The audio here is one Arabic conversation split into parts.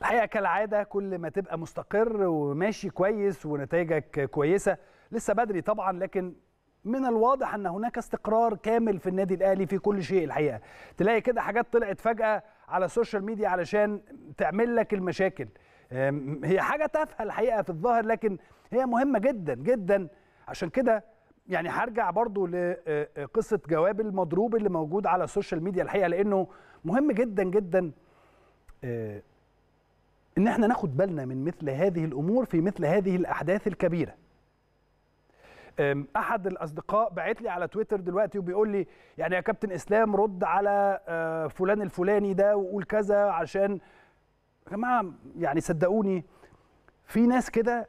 الحقيقه كالعاده كل ما تبقى مستقر وماشي كويس ونتائجك كويسه لسه بدري طبعا لكن من الواضح ان هناك استقرار كامل في النادي الاهلي في كل شيء الحقيقه تلاقي كده حاجات طلعت فجاه على السوشيال ميديا علشان تعمل لك المشاكل هي حاجه تافهه الحقيقه في الظاهر لكن هي مهمه جدا جدا عشان كده يعني هرجع برضو لقصه جواب المضروب اللي موجود على السوشيال ميديا الحقيقه لانه مهم جدا جدا آه، ان احنا ناخد بالنا من مثل هذه الامور في مثل هذه الاحداث الكبيره احد الاصدقاء بعت لي على تويتر دلوقتي وبيقول لي يعني يا كابتن اسلام رد على آه، فلان الفلاني ده وقول كذا عشان يا جماعه يعني صدقوني في ناس كده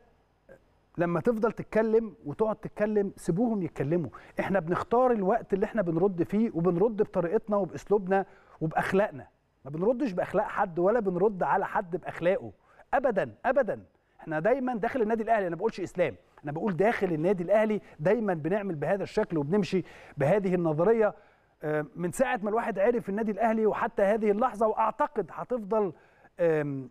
لما تفضل تتكلم وتقعد تتكلم سيبوهم يتكلموا احنا بنختار الوقت اللي احنا بنرد فيه وبنرد بطريقتنا وباسلوبنا وباخلاقنا ما بنردش باخلاق حد ولا بنرد على حد باخلاقه ابدا ابدا احنا دايما داخل النادي الاهلي انا بقولش اسلام انا بقول داخل النادي الاهلي دايما بنعمل بهذا الشكل وبنمشي بهذه النظريه آه، من ساعه ما الواحد عرف النادي الاهلي وحتى هذه اللحظه واعتقد هتفضل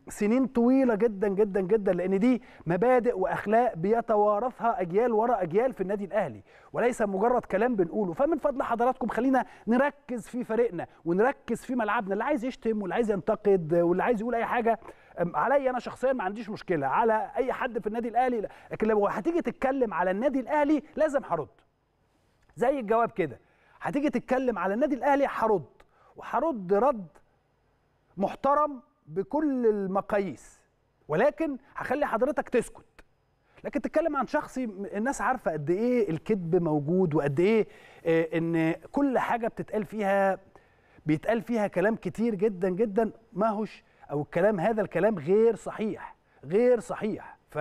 سنين طويله جدا جدا جدا لان دي مبادئ واخلاق بيتوارثها اجيال ورا اجيال في النادي الاهلي وليس مجرد كلام بنقوله فمن فضل حضراتكم خلينا نركز في فريقنا ونركز في ملعبنا اللي عايز يشتم واللي عايز ينتقد واللي عايز يقول اي حاجه عليا انا شخصيا ما عنديش مشكله على اي حد في النادي الاهلي لكن لو هتيجي تتكلم على النادي الاهلي لازم هرد زي الجواب كده هتيجي تتكلم على النادي الاهلي هرد وهرد رد محترم بكل المقاييس ولكن هخلي حضرتك تسكت لكن تتكلم عن شخصي الناس عارفه قد ايه الكذب موجود وقد ايه آه، ان كل حاجه بتتقال فيها بيتقال فيها كلام كتير جدا جدا ماهوش او الكلام هذا الكلام غير صحيح غير صحيح ف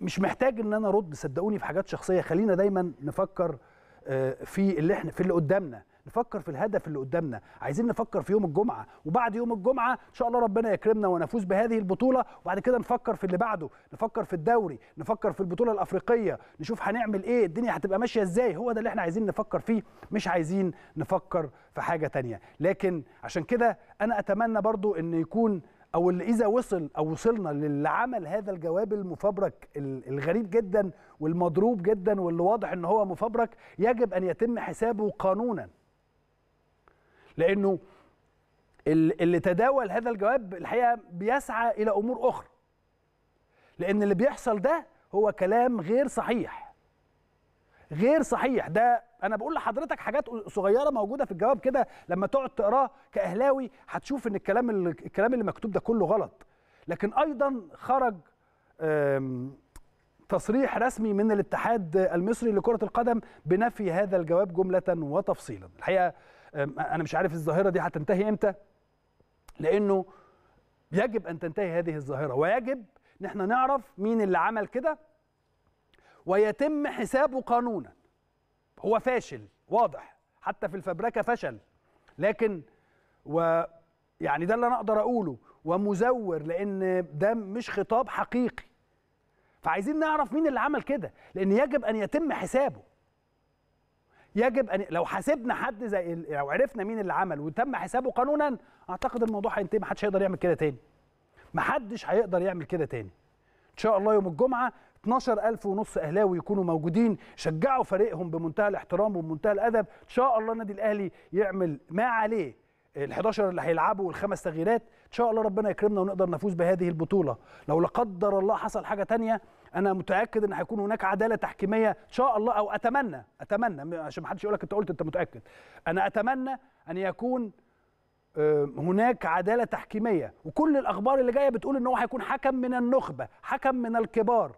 مش محتاج ان انا ارد صدقوني في حاجات شخصيه خلينا دايما نفكر آه، في اللي احنا في اللي قدامنا نفكر في الهدف اللي قدامنا عايزين نفكر في يوم الجمعه وبعد يوم الجمعه ان شاء الله ربنا يكرمنا ونفوز بهذه البطوله وبعد كده نفكر في اللي بعده نفكر في الدوري نفكر في البطوله الافريقيه نشوف هنعمل ايه الدنيا هتبقى ماشيه ازاي هو ده اللي احنا عايزين نفكر فيه مش عايزين نفكر في حاجه تانية لكن عشان كده انا اتمنى برضو ان يكون او اللي اذا وصل او وصلنا للي عمل هذا الجواب المفبرك الغريب جدا والمضروب جدا واللي واضح ان هو مفبرك يجب ان يتم حسابه قانونا لانه اللي تداول هذا الجواب الحقيقه بيسعى الى امور اخرى لان اللي بيحصل ده هو كلام غير صحيح غير صحيح ده انا بقول لحضرتك حاجات صغيره موجوده في الجواب كده لما تقعد تقراه كاهلاوي هتشوف ان الكلام اللي الكلام اللي مكتوب ده كله غلط لكن ايضا خرج تصريح رسمي من الاتحاد المصري لكره القدم بنفي هذا الجواب جمله وتفصيلا الحقيقه انا مش عارف الظاهره دي هتنتهي امتى لانه يجب ان تنتهي هذه الظاهره ويجب ان احنا نعرف مين اللي عمل كده ويتم حسابه قانونا هو فاشل واضح حتى في الفبركه فشل لكن و يعني ده اللي انا اقدر اقوله ومزور لان ده مش خطاب حقيقي فعايزين نعرف مين اللي عمل كده لان يجب ان يتم حسابه يجب ان لو حاسبنا حد زي لو عرفنا مين اللي عمل وتم حسابه قانونا اعتقد الموضوع هينتهي ما حدش هيقدر يعمل كده تاني ما حدش هيقدر يعمل كده تاني ان شاء الله يوم الجمعه 12000 ونص اهلاوي يكونوا موجودين شجعوا فريقهم بمنتهى الاحترام وبمنتهى الادب ان شاء الله النادي الاهلي يعمل ما عليه ال11 اللي هيلعبوا والخمس تغييرات ان شاء الله ربنا يكرمنا ونقدر نفوز بهذه البطوله لو لا قدر الله حصل حاجه تانية انا متاكد ان هيكون هناك عداله تحكيميه ان شاء الله او اتمنى اتمنى عشان ما حدش يقول لك انت قلت انت متاكد انا اتمنى ان يكون آه، هناك عداله تحكيميه وكل الاخبار اللي جايه بتقول ان هو هيكون حكم من النخبه حكم من الكبار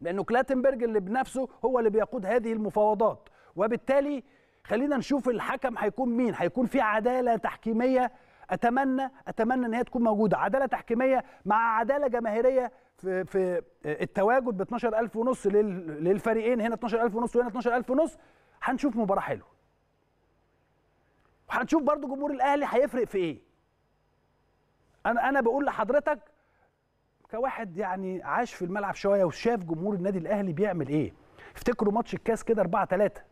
لانه كلاتنبرج اللي بنفسه هو اللي بيقود هذه المفاوضات وبالتالي خلينا نشوف الحكم هيكون مين هيكون في عداله تحكيميه اتمنى اتمنى ان هي تكون موجوده عداله تحكيميه مع عداله جماهيريه في في التواجد ب 12000 ونص للفريقين هنا 12000 ونص وهنا 12000 ونص هنشوف مباراه حلوه وهنشوف برضو جمهور الاهلي هيفرق في ايه انا انا بقول لحضرتك كواحد يعني عاش في الملعب شويه وشاف جمهور النادي الاهلي بيعمل ايه افتكروا ماتش الكاس كده 4 3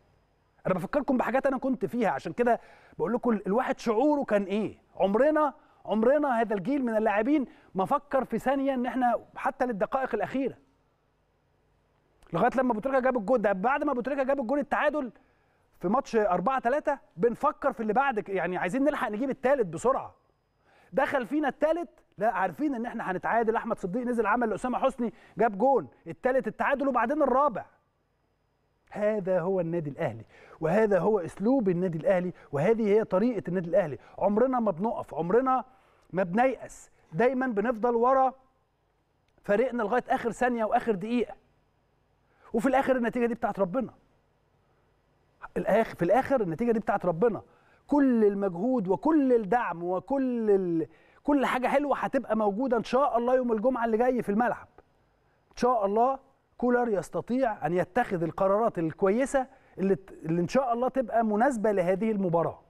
انا بفكركم بحاجات انا كنت فيها عشان كده بقول لكم الواحد شعوره كان ايه عمرنا عمرنا هذا الجيل من اللاعبين ما فكر في ثانيه ان احنا حتى للدقائق الاخيره لغايه لما بوتريكا جاب الجول ده بعد ما بوتريكا جاب الجول التعادل في ماتش 4 3 بنفكر في اللي بعد يعني عايزين نلحق نجيب الثالث بسرعه دخل فينا الثالث لا عارفين ان احنا هنتعادل احمد صديق نزل عمل لاسامه حسني جاب جون الثالث التعادل وبعدين الرابع هذا هو النادي الاهلي وهذا هو اسلوب النادي الاهلي وهذه هي طريقه النادي الاهلي عمرنا ما بنقف عمرنا ما بنيأس دايما بنفضل ورا فريقنا لغايه اخر ثانيه واخر دقيقه وفي الاخر النتيجه دي بتاعت ربنا في الاخر النتيجه دي بتاعت ربنا كل المجهود وكل الدعم وكل ال... كل حاجه حلوه هتبقى موجوده ان شاء الله يوم الجمعه اللي جاي في الملعب ان شاء الله كولر يستطيع ان يتخذ القرارات الكويسه اللي, اللي ان شاء الله تبقى مناسبه لهذه المباراه